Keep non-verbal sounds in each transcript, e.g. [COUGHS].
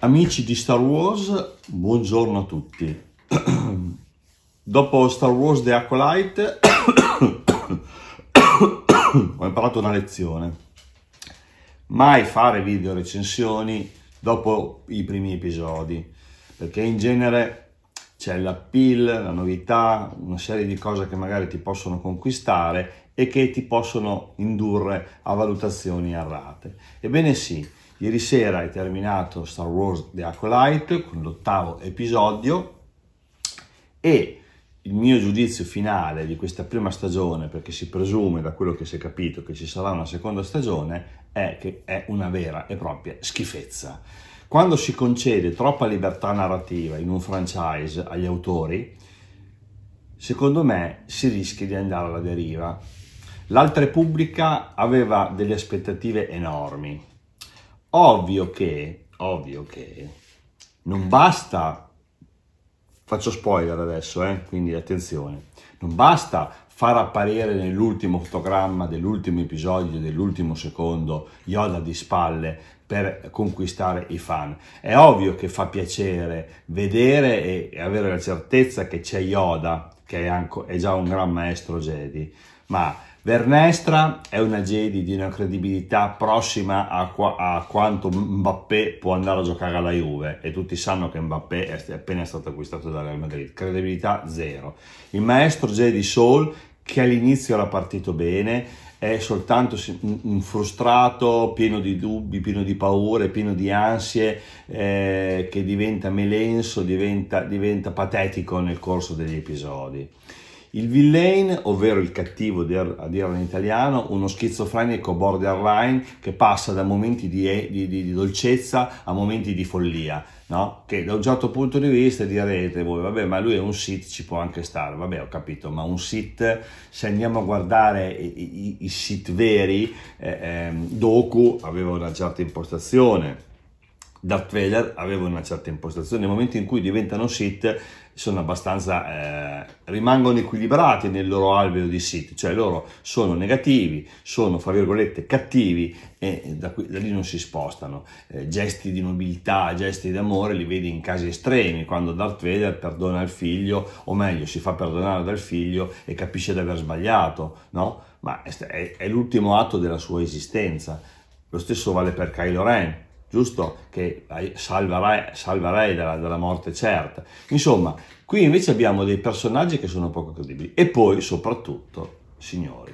Amici di Star Wars, buongiorno a tutti. [CLEARS THROAT] Dopo Star Wars The Acolyte [COUGHS] ho imparato una lezione. Mai fare video recensioni dopo i primi episodi, perché in genere c'è l'appeal, la novità, una serie di cose che magari ti possono conquistare e che ti possono indurre a valutazioni errate. Ebbene sì, Ieri sera è terminato Star Wars The Acolyte con l'ottavo episodio e il mio giudizio finale di questa prima stagione, perché si presume da quello che si è capito che ci sarà una seconda stagione, è che è una vera e propria schifezza. Quando si concede troppa libertà narrativa in un franchise agli autori, secondo me si rischia di andare alla deriva. L'altra Repubblica aveva delle aspettative enormi, Ovvio che, ovvio che non basta, faccio spoiler adesso, eh, quindi attenzione, non basta far apparire nell'ultimo fotogramma dell'ultimo episodio, dell'ultimo secondo, Yoda di spalle per conquistare i fan. È ovvio che fa piacere vedere e avere la certezza che c'è Yoda, che è, anche, è già un gran maestro Jedi, ma Vernestra è una Jedi di una credibilità prossima a, qua, a quanto Mbappé può andare a giocare alla Juve e tutti sanno che Mbappé è appena stato acquistato dal Real Madrid, credibilità zero. Il maestro Jedi Soul che all'inizio era partito bene è soltanto un frustrato, pieno di dubbi, pieno di paure, pieno di ansie, eh, che diventa melenso, diventa, diventa patetico nel corso degli episodi. Il villain, ovvero il cattivo a dirlo in italiano, uno schizofrenico borderline che passa da momenti di, di, di dolcezza a momenti di follia, no? Che da un certo punto di vista direte voi, vabbè, ma lui è un sit, ci può anche stare, vabbè, ho capito, ma un sit, se andiamo a guardare i, i, i sit veri, eh, eh, Doku aveva una certa impostazione, Darth Vader aveva una certa impostazione, nel momento in cui diventano Sith sono abbastanza, eh, rimangono equilibrati nel loro alveo di Sith, cioè loro sono negativi, sono fra virgolette cattivi e da, qui, da lì non si spostano. Eh, gesti di nobiltà, gesti d'amore li vedi in casi estremi, quando Darth Vader perdona il figlio, o meglio si fa perdonare dal figlio e capisce di aver sbagliato, no? Ma è, è l'ultimo atto della sua esistenza. Lo stesso vale per Kylo Ren, giusto? Che salverai, salverai dalla, dalla, morte certa. Insomma, qui invece abbiamo dei personaggi che sono poco credibili. E poi, soprattutto, signori,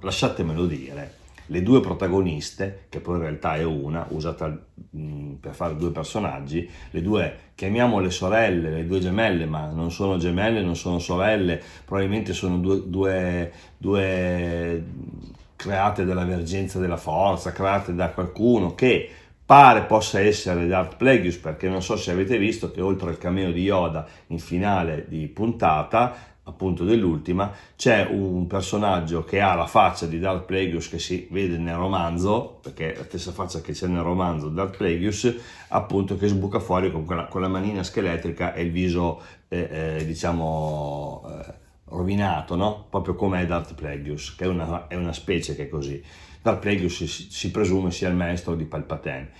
lasciatemelo dire, le due protagoniste, che poi in realtà è una, usata mh, mm, per fare due personaggi, le due, chiamiamole sorelle, le due gemelle, ma non sono gemelle, non sono sorelle, probabilmente sono due, due, due mm, create dalla della forza, create da qualcuno che Pare possa essere Darth Plagueis perché non so se avete visto che oltre al cameo di Yoda in finale di puntata appunto dell'ultima, c'è un personaggio che ha la faccia di Darth Plagueis che si vede nel romanzo, perché è la stessa faccia che c'è nel romanzo Darth Plagueis, appunto che sbuca fuori con, quella, con la manina scheletrica e il viso, eh, eh, diciamo, eh, rovinato, no? proprio come è Darth Plagueis, che è una, è una, specie che è così. Darth Plagueis si, si, presume sia il maestro di Palpatine.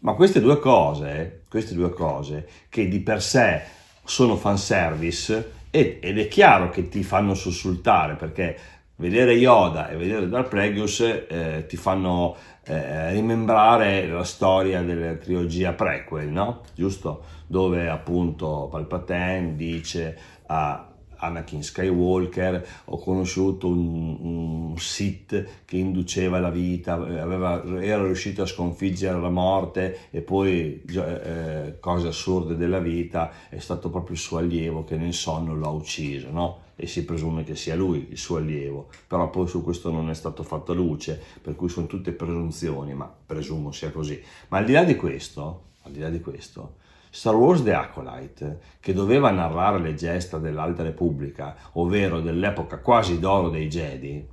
Ma queste due cose, queste due cose che di per sé sono fanservice, ed, è chiaro che ti fanno sussultare, perché vedere Yoda e vedere Darth Plagueis eh, ti fanno eh, rimembrare la storia della trilogia prequel, no? Giusto? Dove appunto Palpatine dice a Anakin Skywalker, ho conosciuto un, un Sith che induceva la vita, aveva, era riuscito a sconfiggere la morte e poi, eh, eh cose assurde della vita, è stato proprio il suo allievo che nel sonno lo ha ucciso, no? e si presume che sia lui il suo allievo, però poi su questo non è stato fatta luce, per cui sono tutte presunzioni, ma presumo sia così. Ma al di là di questo, al di là di questo Star Wars The Acolyte, che doveva narrare le gesta dell'Alta Repubblica, ovvero dell'epoca quasi d'oro dei Jedi,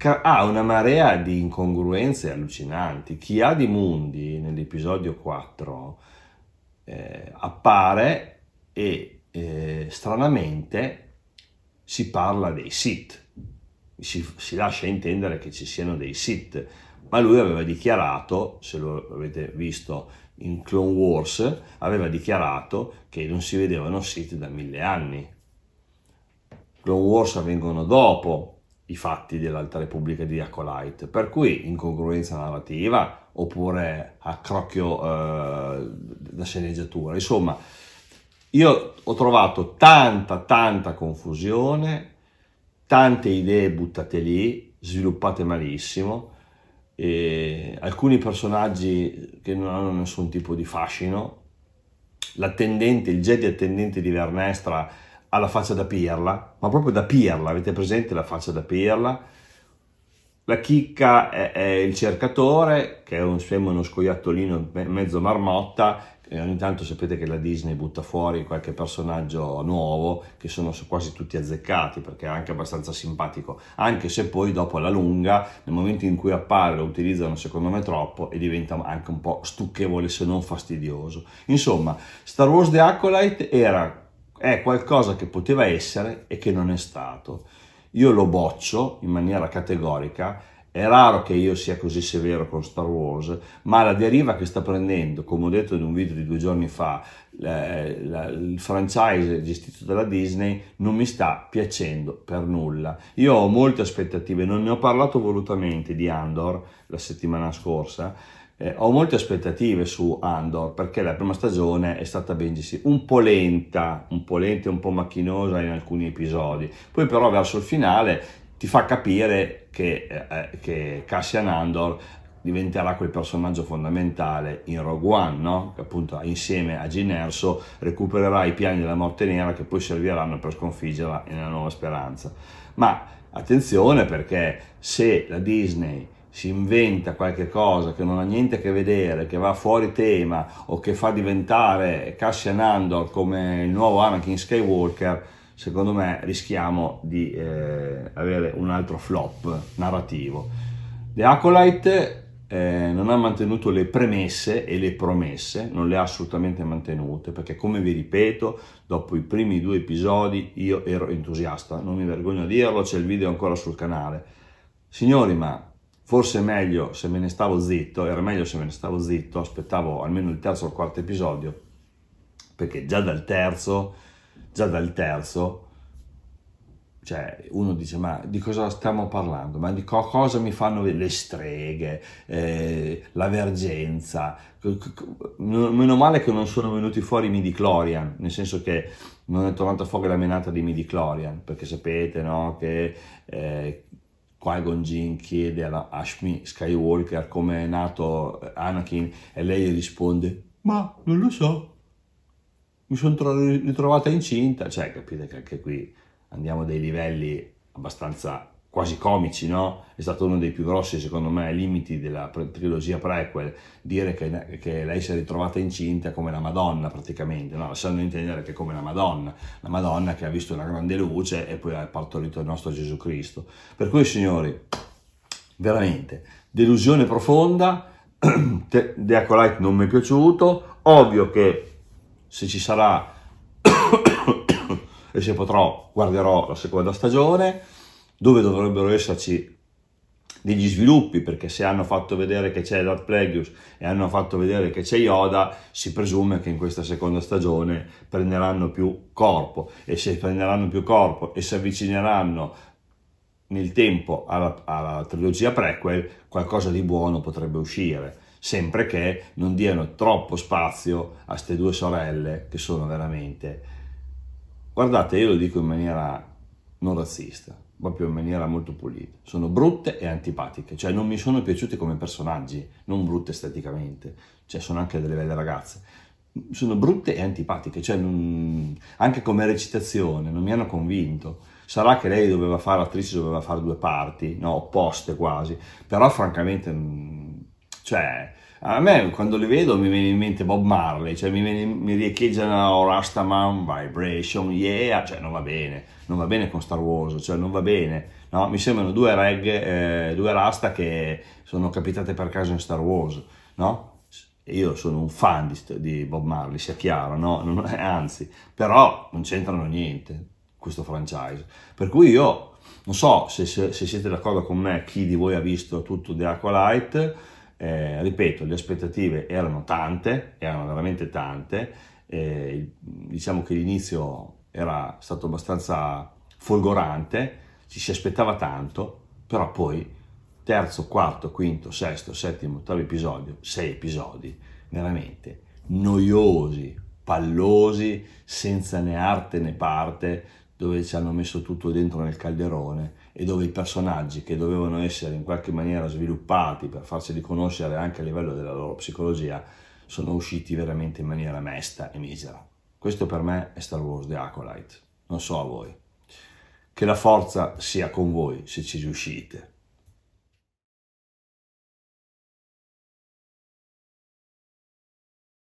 ha una marea di incongruenze allucinanti. Chi ha di Mundi nell'episodio 4 eh, appare e eh, stranamente si parla dei Sith, si, si lascia intendere che ci siano dei Sith ma lui aveva dichiarato, se lo avete visto in Clone Wars, aveva dichiarato che non si vedevano siti da mille anni. Clone Wars avvengono dopo i fatti dell'Alta Repubblica di Acolyte, per cui incongruenza narrativa oppure accrocchio eh, da sceneggiatura. Insomma, io ho trovato tanta, tanta confusione, tante idee buttate lì, sviluppate malissimo, eh, alcuni personaggi che non hanno nessun tipo di fascino, l'attendente, il Jedi attendente di Vernestra ha la faccia da pirla, ma proprio da pirla, avete presente la faccia da pirla? La chicca è, è il cercatore, che è un, uno scoiattolino mezzo marmotta, e ogni tanto sapete che la Disney butta fuori qualche personaggio nuovo che sono quasi tutti azzeccati perché è anche abbastanza simpatico, anche se poi dopo alla lunga, nel momento in cui appare lo utilizzano secondo me troppo e diventa anche un po' stucchevole se non fastidioso. Insomma, Star Wars The Acolyte era è qualcosa che poteva essere e che non è stato. Io lo boccio in maniera categorica è raro che io sia così severo con Star Wars, ma la deriva che sta prendendo, come ho detto in un video di due giorni fa, la, la, il franchise gestito dalla Disney non mi sta piacendo per nulla. Io ho molte aspettative, non ne ho parlato volutamente di Andor la settimana scorsa, eh, ho molte aspettative su Andor perché la prima stagione è stata ben gestita, un po' lenta, un po' lenta e un po' macchinosa in alcuni episodi, poi però verso il finale ti fa capire che, eh, eh, che Cassian Andor diventerà quel personaggio fondamentale in Rogue One, no? che appunto insieme a Gin Erso recupererà i piani della morte nera che poi serviranno per sconfiggerla nella nuova speranza. Ma attenzione perché se la Disney si inventa qualche cosa che non ha niente a che vedere, che va fuori tema o che fa diventare Cassian Andor come il nuovo Anakin Skywalker, secondo me rischiamo di eh, avere un altro flop narrativo. The Acolyte eh, non ha mantenuto le premesse e le promesse, non le ha assolutamente mantenute, perché come vi ripeto, dopo i primi due episodi io ero entusiasta, non mi vergogno a dirlo, c'è il video ancora sul canale. Signori, ma forse è meglio se me ne stavo zitto, era meglio se me ne stavo zitto, aspettavo almeno il terzo o il quarto episodio, perché già dal terzo già dal terzo, cioè uno dice ma di cosa stiamo parlando, ma di co- cosa mi fanno le streghe, eh, la vergenza, meno male che non sono venuti fuori i midichlorian, nel senso che non è tornata fuori la menata dei midichlorian, perché sapete no, che eh, Qui-Gon Jinn chiede alla Ashmi Skywalker come è nato Anakin e lei risponde ma non lo so, mi sono ritrovata incinta, cioè capite che anche qui andiamo a dei livelli abbastanza quasi comici, no? È stato uno dei più grossi, secondo me, limiti della trilogia prequel, dire che, che lei si è ritrovata incinta come la Madonna praticamente, no? Lasciando intendere che come la Madonna, la Madonna che ha visto una grande luce e poi ha partorito il nostro Gesù Cristo. Per cui, signori, veramente, delusione profonda, The [CLEARS THROAT] Acolyte non mi è piaciuto, ovvio che se ci sarà [COUGHS] e se potrò guarderò la seconda stagione, dove dovrebbero esserci degli sviluppi, perché se hanno fatto vedere che c'è Lord Plagueis e hanno fatto vedere che c'è Yoda, si presume che in questa seconda stagione prenderanno più corpo e se prenderanno più corpo e si avvicineranno nel tempo alla, alla trilogia prequel, qualcosa di buono potrebbe uscire sempre che non diano troppo spazio a queste due sorelle che sono veramente... Guardate, io lo dico in maniera non razzista, proprio in maniera molto pulita. Sono brutte e antipatiche, cioè non mi sono piaciute come personaggi, non brutte esteticamente, cioè sono anche delle belle ragazze. Sono brutte e antipatiche, cioè non... anche come recitazione non mi hanno convinto. Sarà che lei doveva fare, l'attrice doveva fare due parti, no, opposte quasi, però francamente cioè, a me quando li vedo mi viene in mente Bob Marley, cioè mi, viene, mi riecheggiano Rastaman, Vibration, Yeah, cioè non va bene, non va bene con Star Wars, cioè non va bene, no? Mi sembrano due reggae, eh, due rasta che sono capitate per caso in Star Wars, no? Io sono un fan di, di Bob Marley, sia chiaro, no? Non, anzi, però non c'entrano niente questo franchise, per cui io non so se, se, se siete d'accordo con me, chi di voi ha visto tutto The Aqualite, eh, ripeto, le aspettative erano tante, erano veramente tante, eh, diciamo che l'inizio era stato abbastanza folgorante, ci si aspettava tanto, però poi terzo, quarto, quinto, sesto, settimo, ottavo episodio, sei episodi veramente noiosi, pallosi, senza né arte né parte, dove ci hanno messo tutto dentro nel calderone e dove i personaggi che dovevano essere in qualche maniera sviluppati per farsi riconoscere anche a livello della loro psicologia sono usciti veramente in maniera mesta e misera. Questo per me è Star Wars The Acolyte, non so a voi. Che la forza sia con voi se ci riuscite.